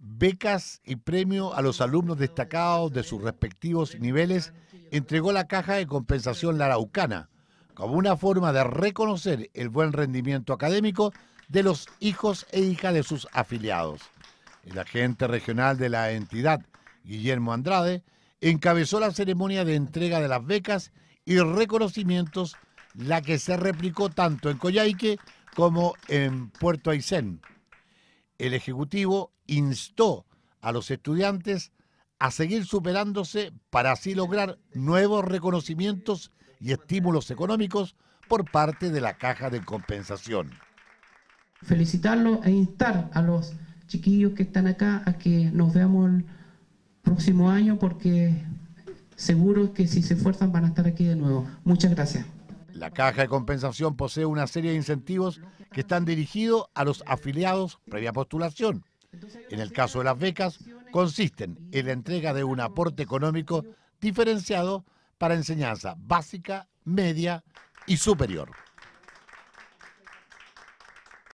becas y premio a los alumnos destacados de sus respectivos niveles, entregó la caja de compensación laraucana como una forma de reconocer el buen rendimiento académico de los hijos e hijas de sus afiliados. El agente regional de la entidad, Guillermo Andrade, encabezó la ceremonia de entrega de las becas y reconocimientos, la que se replicó tanto en Coyhaique como en Puerto Aysén el Ejecutivo instó a los estudiantes a seguir superándose para así lograr nuevos reconocimientos y estímulos económicos por parte de la Caja de Compensación. Felicitarlo e instar a los chiquillos que están acá a que nos veamos el próximo año porque seguro que si se esfuerzan van a estar aquí de nuevo. Muchas gracias. La caja de compensación posee una serie de incentivos que están dirigidos a los afiliados previa postulación. En el caso de las becas, consisten en la entrega de un aporte económico diferenciado para enseñanza básica, media y superior.